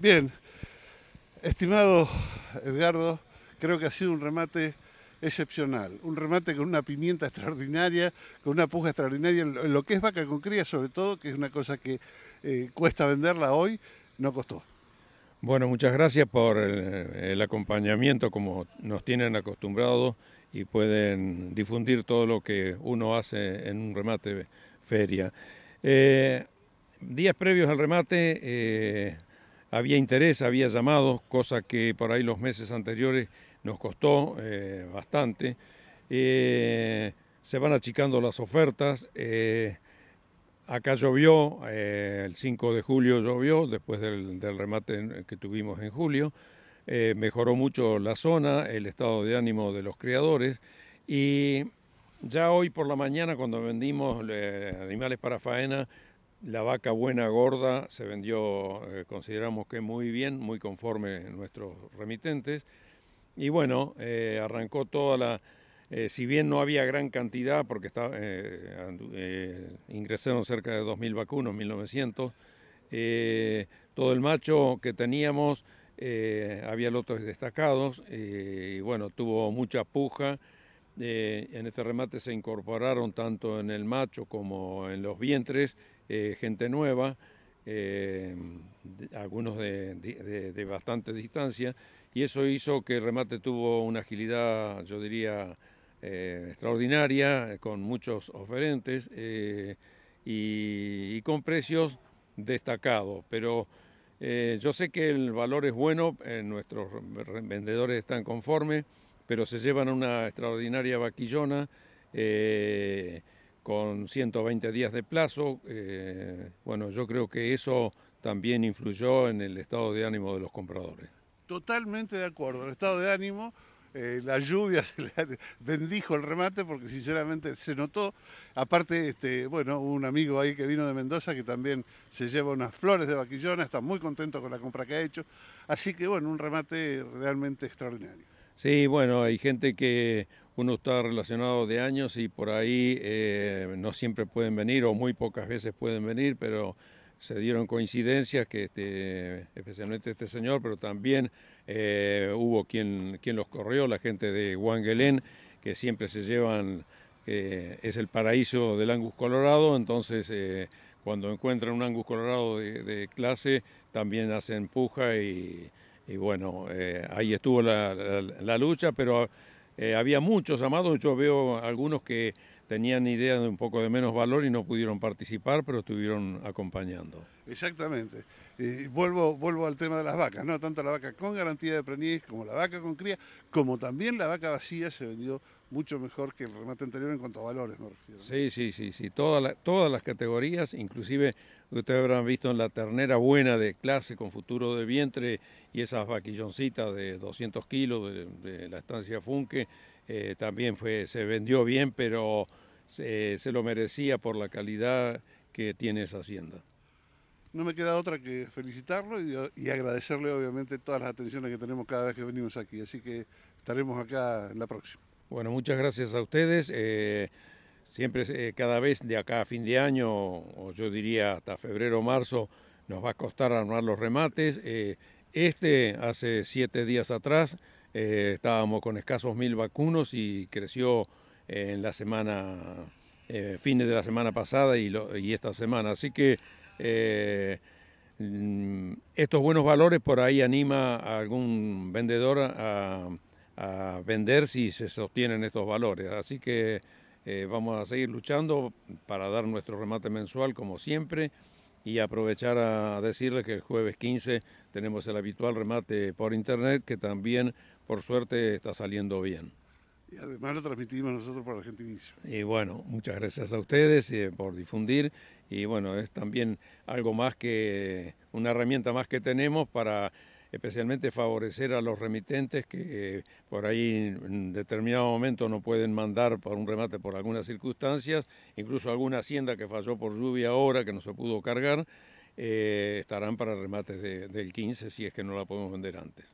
Bien, estimado Edgardo, creo que ha sido un remate excepcional, un remate con una pimienta extraordinaria, con una puja extraordinaria, lo que es vaca con cría sobre todo, que es una cosa que eh, cuesta venderla hoy, no costó. Bueno, muchas gracias por el, acompañamiento como nos tienen acostumbrados y pueden difundir todo lo que uno hace en un remate feria. Eh, días previos al remate, eh, había interés, había llamados, cosa que por ahí los meses anteriores nos costó eh, bastante. Eh, se van achicando las ofertas. Eh, acá llovió, el 5 de julio llovió, después del, del remate que tuvimos en julio. mejoró mucho la zona, el estado de ánimo de los criadores. Y ya hoy por la mañana, cuando vendimos animales para faena, la vaca buena gorda se vendió, eh, consideramos que muy bien, muy conforme nuestros remitentes. Y bueno, eh, arrancó toda la... Eh, si bien no había gran cantidad, porque ingresaron cerca de 2.000 vacunos, 1.900, todo el macho que teníamos, había lotes destacados, y bueno, tuvo mucha puja en este remate se incorporaron tanto en el macho como en los vientres eh, gente nueva, eh, algunos de, bastante distancia, y eso hizo que el remate tuvo una agilidad, yo diría, eh, extraordinaria, con muchos oferentes y, con precios destacados. Pero yo sé que el valor es bueno, nuestros vendedores están conformes pero se llevan una extraordinaria vaquillona eh, con 120 días de plazo. Eh, bueno, yo creo que eso también influyó en el estado de ánimo de los compradores. Totalmente de acuerdo, el estado de ánimo. Eh, la lluvia bendijo el remate porque sinceramente se notó. Aparte, este, bueno, un amigo ahí que vino de Mendoza que también se lleva unas flores de vaquillona, está muy contento con la compra que ha hecho. Así que bueno, un remate realmente extraordinario. Sí, bueno, hay gente que uno está relacionado de años y por ahí eh, no siempre pueden venir o muy pocas veces pueden venir, pero se dieron coincidencias que este, especialmente este señor, pero también eh, hubo quien, quien los corrió, la gente de Wangelén, que siempre se llevan, eh, es el paraíso del Angus Colorado, entonces cuando encuentran un Angus Colorado de, de clase, también hacen puja y y bueno, eh, ahí estuvo la, la, lucha, pero eh, había muchos amados, yo veo algunos que tenían idea de un poco de menos valor y no pudieron participar, pero estuvieron acompañando. Exactamente. Y vuelvo, vuelvo al tema de las vacas, ¿no? Tanto la vaca con garantía de preñez como la vaca con cría, como también la vaca vacía se vendió mucho mejor que el remate anterior en cuanto a valores, me refiero. Sí, sí, sí, sí. todas las categorías, inclusive ustedes habrán visto en la ternera buena de clase con futuro de vientre y esas vaquilloncitas de 200 kilos de la estancia Funke, eh, también fue, se vendió bien, pero se, lo merecía por la calidad que tiene esa hacienda. No me queda otra que felicitarlo y, agradecerle obviamente todas las atenciones que tenemos cada vez que venimos aquí, así que estaremos acá en la próxima. Bueno, muchas gracias a ustedes. Eh, siempre, eh, cada vez de acá a fin de año, o yo diría hasta febrero o marzo, nos va a costar armar los remates. este, hace siete días atrás, eh, estábamos con escasos mil vacunos y creció en la semana, eh, fines de la semana pasada y, esta semana. Así que eh, mm, estos buenos valores por ahí anima a algún vendedor a, vender si se sostienen estos valores. Así que vamos a seguir luchando para dar nuestro remate mensual como siempre y aprovechar a decirles que el jueves 15 tenemos el habitual remate por internet que también por suerte está saliendo bien. Y además lo transmitimos nosotros para Argentinicio. Y bueno, muchas gracias a ustedes eh, por difundir. Y bueno, es también algo más que una herramienta más que tenemos para especialmente favorecer a los remitentes que eh, por ahí en determinado momento no pueden mandar por un remate por algunas circunstancias, incluso alguna hacienda que falló por lluvia ahora que no se pudo cargar, eh, estarán para remates del 15 si es que no la podemos vender antes.